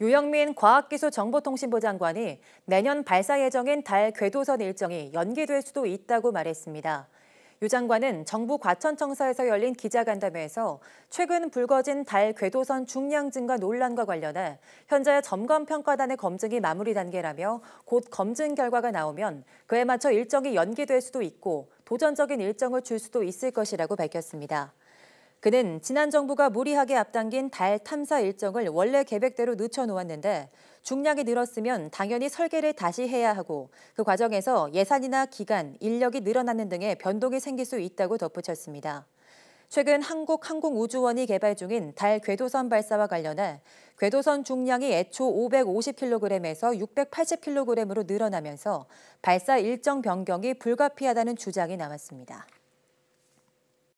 유영민 과학기술정보통신부 장관이 내년 발사 예정인 달 궤도선 일정이 연기될 수도 있다고 말했습니다. 유 장관은 정부 과천청사에서 열린 기자간담회에서 최근 불거진 달 궤도선 중량 증가 논란과 관련해 현재 점검평가단의 검증이 마무리 단계라며 곧 검증 결과가 나오면 그에 맞춰 일정이 연기될 수도 있고 도전적인 일정을 줄 수도 있을 것이라고 밝혔습니다. 그는 지난 정부가 무리하게 앞당긴 달 탐사 일정을 원래 계획대로 늦춰놓았는데 중량이 늘었으면 당연히 설계를 다시 해야 하고 그 과정에서 예산이나 기간, 인력이 늘어나는 등의 변동이 생길 수 있다고 덧붙였습니다. 최근 한국항공우주원이 개발 중인 달 궤도선 발사와 관련해 궤도선 중량이 애초 550kg에서 680kg으로 늘어나면서 발사 일정 변경이 불가피하다는 주장이 나왔습니다.